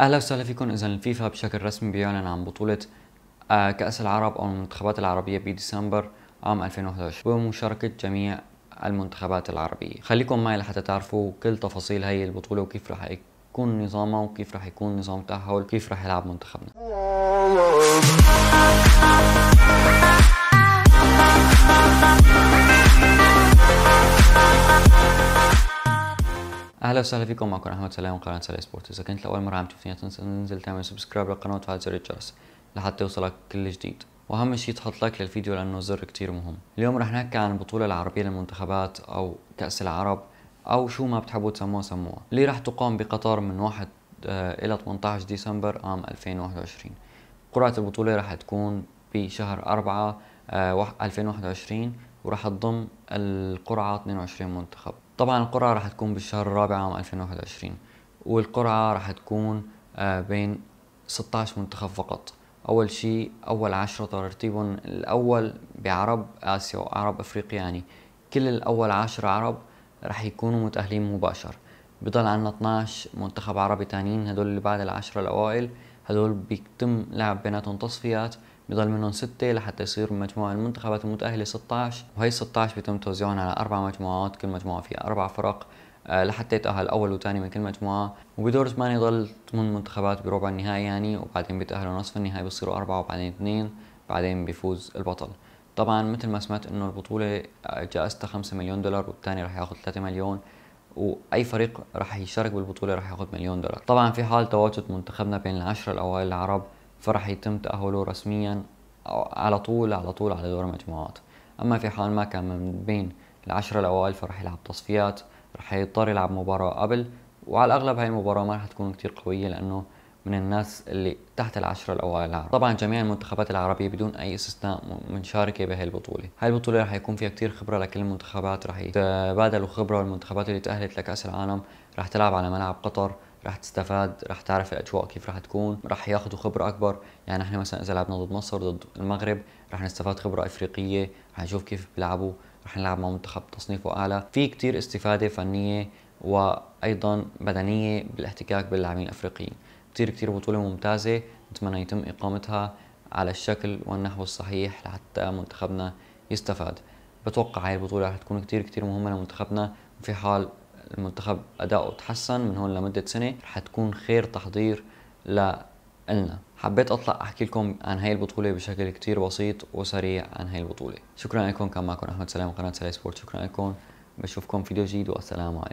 اهلا وسهلا فيكم اذا الفيفا بشكل رسمي بيعلن عن بطولة آه، كأس العرب او المنتخبات العربية بديسمبر عام 2011 بمشاركة جميع المنتخبات العربية خليكم معي لحتى تعرفوا كل تفاصيل هي البطولة وكيف رح يكون نظامها وكيف رح يكون نظام التأهل وكيف رح يلعب منتخبنا اهلا وسهلا فيكم معكم احمد سلام من قناه سلاي سبورت اذا كنت لاول مره عم تشوفني لا تنسى تنزل تعمل سبسكرايب للقناه وتفعل زر الجرس لحتى يوصلك كل جديد واهم شيء تحط لايك للفيديو لانه زر كتير مهم اليوم رح نحكي عن البطوله العربيه للمنتخبات او كاس العرب او شو ما بتحبوا تسموها سموها اللي رح تقام بقطر من 1 آه، الى 18 ديسمبر عام 2021 قرعه البطوله رح تكون بشهر 4 2021 آه، ورح تضم القرعه 22 منتخب طبعا القرعة راح تكون بالشهر الرابع عام 2021 والقرعة راح تكون آه، بين 16 منتخب فقط أول شيء أول عشرة ترتيبهم الأول بعرب آسيا وعرب أفريقيا يعني كل الأول عشرة عرب راح يكونوا متأهلين مباشر بضل عنا 12 منتخب عربي تانيين هدول اللي بعد العشرة الأوائل هدول بيتم لعب بيناتهم تصفيات بضل منهم ستة لحتى يصير مجموع المنتخبات المتأهلة 16 وهي 16 بيتم توزيعهم على أربع مجموعات كل مجموعة فيها أربع فرق آه، لحتى يتأهل أول وثاني من كل مجموعة وبدور ثمانية يضل ثمان منتخبات بربع النهائي يعني وبعدين بيتأهلوا نصف النهائي بيصيروا أربعة وبعدين اثنين بعدين بيفوز البطل طبعا مثل ما سمعت انه البطولة آه، جائزتها 5 مليون دولار والثاني رح ياخذ 3 مليون واي فريق رح يشارك بالبطولة رح ياخذ مليون دولار طبعا في حال تواجد منتخبنا بين العشرة الاوائل العرب فرح يتم تأهله رسميا على طول على طول على دور المجموعات أما في حال ما كان من بين العشرة الأوائل فرح يلعب تصفيات رح يضطر يلعب مباراة قبل وعلى الأغلب هاي المباراة ما رح تكون كتير قوية لأنه من الناس اللي تحت العشرة الأوائل العرب طبعا جميع المنتخبات العربية بدون أي استثناء منشاركة بهي البطولة هاي البطولة رح يكون فيها كتير خبرة لكل المنتخبات رح يتبادلوا خبرة والمنتخبات اللي تأهلت لكأس العالم رح تلعب على ملعب قطر راح تستفاد راح تعرف الاجواء كيف راح تكون راح ياخذوا خبره اكبر يعني احنا مثلا اذا لعبنا ضد مصر ضد المغرب راح نستفاد خبره افريقيه راح نشوف كيف بيلعبوا راح نلعب مع منتخب تصنيفه اعلى في كتير استفاده فنيه وايضا بدنيه بالاحتكاك باللاعبين الافريقيين كتير كتير بطوله ممتازه نتمنى يتم اقامتها على الشكل والنحو الصحيح لحتى منتخبنا يستفاد بتوقع هاي البطوله راح تكون كتير كتير مهمه لمنتخبنا وفي حال المنتخب اداؤه تحسن من هون لمده سنه رح تكون خير تحضير لنا حبيت اطلع احكي لكم عن هاي البطوله بشكل كتير بسيط وسريع عن هاي البطوله شكرا لكم كان معكم احمد سلام قناه سلاي سبورت شكرا لكم بشوفكم فيديو جديد والسلام عليكم